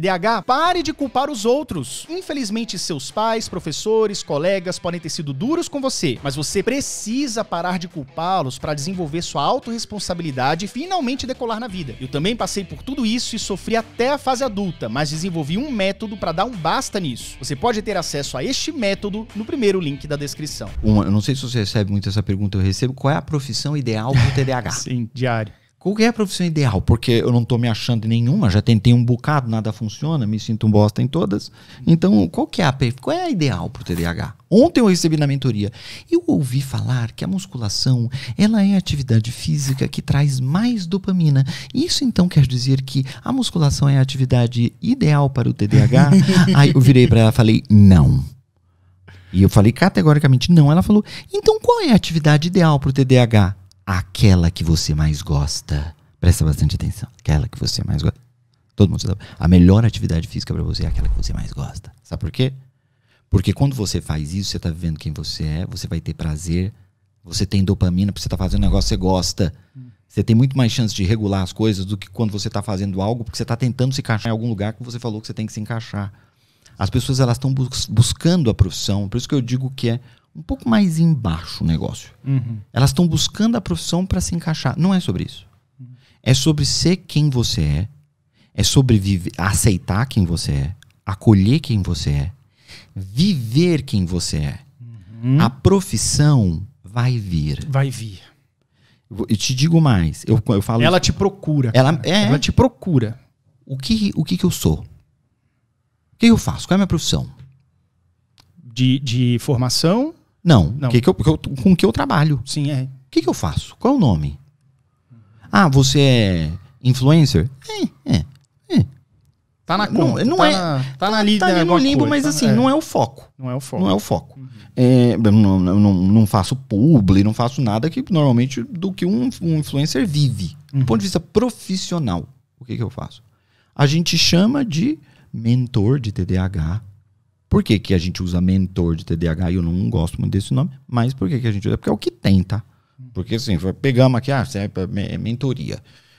TDAH, pare de culpar os outros. Infelizmente, seus pais, professores, colegas podem ter sido duros com você, mas você precisa parar de culpá-los para desenvolver sua autorresponsabilidade e finalmente decolar na vida. Eu também passei por tudo isso e sofri até a fase adulta, mas desenvolvi um método para dar um basta nisso. Você pode ter acesso a este método no primeiro link da descrição. Uma, eu não sei se você recebe muito essa pergunta, eu recebo qual é a profissão ideal para o TDAH? Sim, diário. Qual é a profissão ideal? Porque eu não estou me achando em nenhuma, já tentei um bocado, nada funciona, me sinto um bosta em todas. Então, qual que é a, qual é a ideal para o TDAH? Ontem eu recebi na mentoria, eu ouvi falar que a musculação, ela é a atividade física que traz mais dopamina. Isso então quer dizer que a musculação é a atividade ideal para o TDAH? Aí eu virei para ela e falei, não. E eu falei categoricamente não. Ela falou, então qual é a atividade ideal para o TDAH? aquela que você mais gosta. Presta bastante atenção. Aquela que você mais gosta. Todo mundo sabe. A melhor atividade física para você é aquela que você mais gosta. Sabe por quê? Porque quando você faz isso, você está vivendo quem você é, você vai ter prazer, você tem dopamina, porque você está fazendo um negócio que você gosta. Você tem muito mais chance de regular as coisas do que quando você está fazendo algo, porque você está tentando se encaixar em algum lugar que você falou que você tem que se encaixar. As pessoas elas estão bus buscando a profissão, por isso que eu digo que é um pouco mais embaixo o negócio. Uhum. Elas estão buscando a profissão para se encaixar. Não é sobre isso. Uhum. É sobre ser quem você é, é sobre viver, aceitar quem você é, acolher quem você é, viver quem você é. Uhum. A profissão vai vir. Vai vir. Eu te digo mais. Eu, eu falo. Ela te procura. Ela, é, ela te procura. O que, o que, que eu sou? O que eu faço? Qual é a minha profissão? De, de formação? Não. Não. Que que eu, com que eu trabalho? Sim, é. O que, que eu faço? Qual é o nome? Ah, você é influencer? É, é. é. Tá na conta. Não, não tá é, na, tá, tá na lida, tá ali no limbo, coisa, mas tá assim, é. não é o foco. Não é o foco. Não é o foco. Uhum. É, não, não, não, faço publi, não faço nada que normalmente do que um, um influencer vive. Uhum. Do ponto de vista profissional, o que, que eu faço? A gente chama de mentor de TDAH. Por que, que a gente usa mentor de TDAH? Eu não gosto muito desse nome, mas por que, que a gente usa? Porque é o que tem, tá? Porque assim, pegamos aqui, ah, é, é mentoria.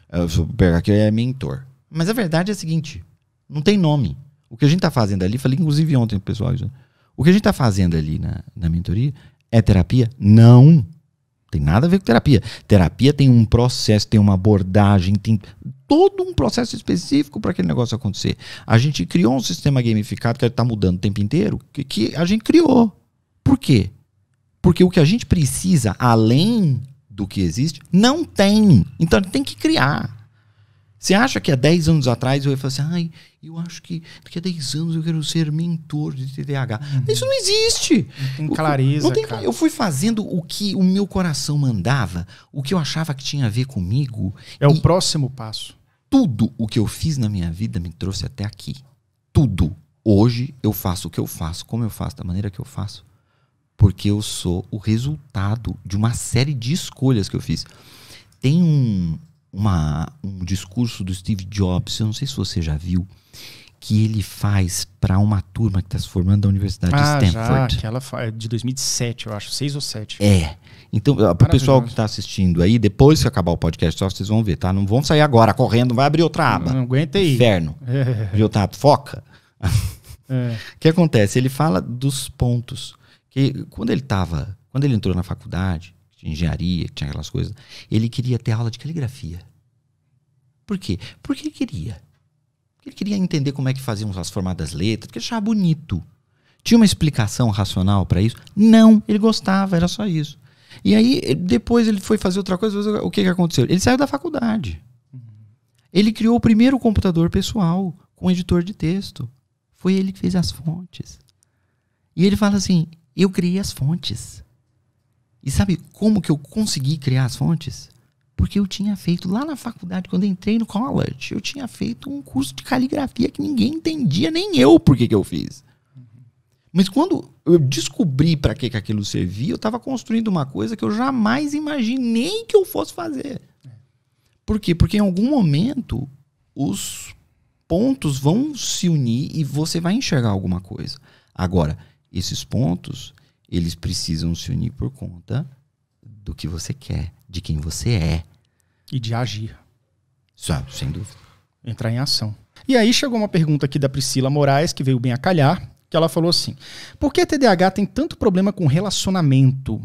Eu pegar aqui é mentor. Mas a verdade é a seguinte: não tem nome. O que a gente está fazendo ali, falei inclusive ontem, pessoal, o que a gente está fazendo ali na, na mentoria é terapia? Não. Tem nada a ver com terapia. Terapia tem um processo, tem uma abordagem, tem todo um processo específico para aquele negócio acontecer. A gente criou um sistema gamificado que está mudando o tempo inteiro, que, que a gente criou. Por quê? Porque o que a gente precisa, além do que existe, não tem. Então a gente tem que criar. Você acha que há 10 anos atrás eu ia falar assim, ai, eu acho que daqui a 10 anos eu quero ser mentor de TDAH. Uhum. Isso não existe. Não tem clareza. Não tem, cara. Eu fui fazendo o que o meu coração mandava, o que eu achava que tinha a ver comigo. É o próximo passo. Tudo o que eu fiz na minha vida me trouxe até aqui. Tudo. Hoje eu faço o que eu faço, como eu faço, da maneira que eu faço, porque eu sou o resultado de uma série de escolhas que eu fiz. Tem um, uma, um discurso do Steve Jobs, eu não sei se você já viu, que ele faz para uma turma que está se formando da Universidade ah, de Stanford. Já, que ela é de 2007, eu acho, 6 ou 7. É. Então, para o pessoal que está assistindo aí, depois que acabar o podcast, só vocês vão ver, tá? Não vão sair agora correndo, vai abrir outra aba. Não, não aguenta aí. Inferno. É. Abrir outra aba. Foca. O é. que acontece? Ele fala dos pontos. Que quando ele estava, quando ele entrou na faculdade, de engenharia, tinha aquelas coisas. Ele queria ter aula de caligrafia. Por quê? Porque ele queria. Ele queria entender como é que faziam as formadas letras, porque ele achava bonito. Tinha uma explicação racional para isso? Não, ele gostava, era só isso. E aí, depois ele foi fazer outra coisa, o que, que aconteceu? Ele saiu da faculdade. Ele criou o primeiro computador pessoal com editor de texto. Foi ele que fez as fontes. E ele fala assim: eu criei as fontes. E sabe como que eu consegui criar as fontes? Porque eu tinha feito lá na faculdade, quando entrei no college, eu tinha feito um curso de caligrafia que ninguém entendia, nem eu por que, que eu fiz. Uhum. Mas quando eu descobri para que, que aquilo servia, eu estava construindo uma coisa que eu jamais imaginei que eu fosse fazer. É. Por quê? Porque em algum momento os pontos vão se unir e você vai enxergar alguma coisa. Agora, esses pontos eles precisam se unir por conta do que você quer, de quem você é. E de agir. Só, ah, sem dúvida. Entrar em ação. E aí chegou uma pergunta aqui da Priscila Moraes, que veio bem a calhar, que ela falou assim: Por que a TDAH tem tanto problema com relacionamento?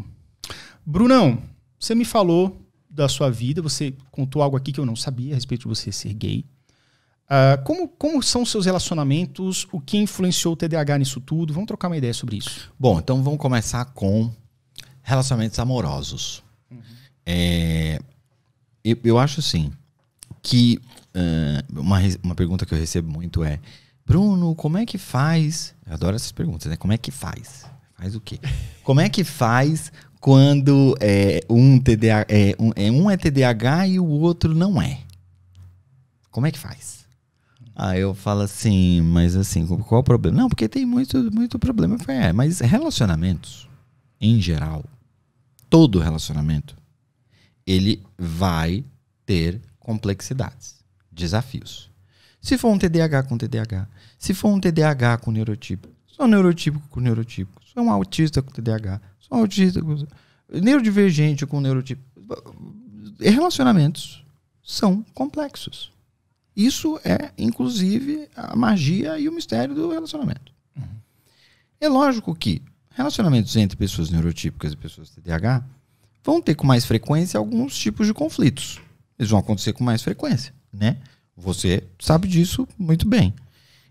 Brunão, você me falou da sua vida, você contou algo aqui que eu não sabia a respeito de você ser gay. Ah, como, como são seus relacionamentos? O que influenciou o TDAH nisso tudo? Vamos trocar uma ideia sobre isso. Bom, então vamos começar com relacionamentos amorosos. Uhum. É, eu, eu, acho assim que uh, uma, uma pergunta que eu recebo muito é: Bruno, como é que faz? Eu adoro essas perguntas, né? Como é que faz? Faz o quê? Como é que faz quando é, um, TDA, é, um, é, um é TDAH e o outro não é? Como é que faz? Aí eu falo assim, mas assim, qual o problema? Não, porque tem muito, muito problema. Eu é, mas relacionamentos, em geral, todo relacionamento, ele vai ter complexidades, desafios. Se for um TDAH com TDAH, se for um TDAH com neurotipo, só neurotípico com neurotípico, só um autista com TDAH, só um autista com. Neurodivergente com neurotípico. Relacionamentos são complexos. Isso é, inclusive, a magia e o mistério do relacionamento. Uhum. É lógico que relacionamentos entre pessoas neurotípicas e pessoas TDAH vão ter com mais frequência alguns tipos de conflitos. Eles vão acontecer com mais frequência, né? Você sabe disso muito bem.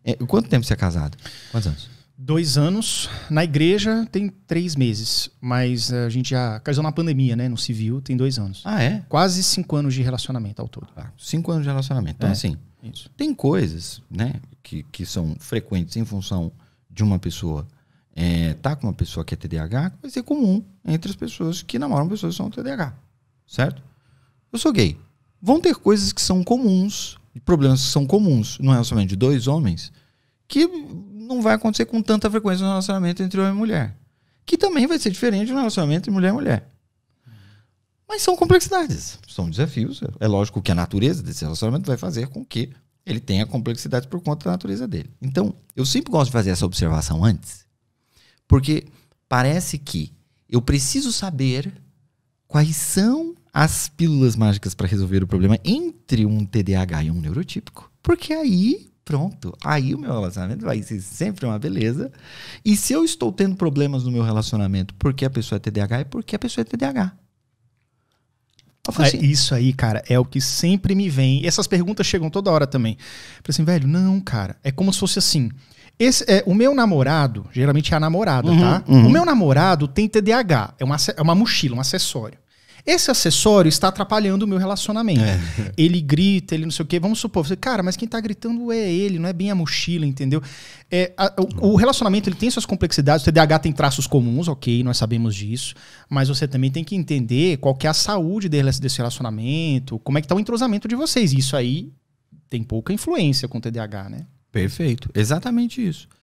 É, quanto tempo você é casado? Quantos anos? dois anos. Na igreja tem três meses, mas a gente já casou na pandemia, né? No civil tem dois anos. Ah, é? Quase cinco anos de relacionamento ao todo. Ah, cinco anos de relacionamento. Então, é, assim, isso. tem coisas, né, que, que são frequentes em função de uma pessoa é, tá com uma pessoa que é TDAH, vai ser comum entre as pessoas que namoram pessoas que são TDAH, certo? Eu sou gay. Vão ter coisas que são comuns, problemas que são comuns, não é somente de dois homens, que não vai acontecer com tanta frequência no relacionamento entre homem e mulher. Que também vai ser diferente no relacionamento entre mulher e mulher. Mas são complexidades, são desafios. É lógico que a natureza desse relacionamento vai fazer com que ele tenha complexidade por conta da natureza dele. Então, eu sempre gosto de fazer essa observação antes, porque parece que eu preciso saber quais são as pílulas mágicas para resolver o problema entre um TDAH e um neurotípico, porque aí Pronto, aí o meu relacionamento vai ser sempre uma beleza. E se eu estou tendo problemas no meu relacionamento porque a pessoa é TDAH, é porque a pessoa é TDAH. Assim, é isso aí, cara, é o que sempre me vem. E essas perguntas chegam toda hora também. Falei assim, velho, não, cara, é como se fosse assim. Esse é o meu namorado, geralmente é a namorada, uhum, tá? Uhum. O meu namorado tem TDAH, é uma, é uma mochila, um acessório. Esse acessório está atrapalhando o meu relacionamento. É. Ele grita, ele não sei o quê. Vamos supor, você, cara, mas quem está gritando é ele, não é bem a mochila, entendeu? É, a, o, o, relacionamento ele tem suas complexidades. O TDAH tem traços comuns, ok, nós sabemos disso. Mas você também tem que entender qual que é a saúde desse relacionamento, como é que está o entrosamento de vocês. Isso aí tem pouca influência com o TDAH, né? Perfeito, exatamente isso.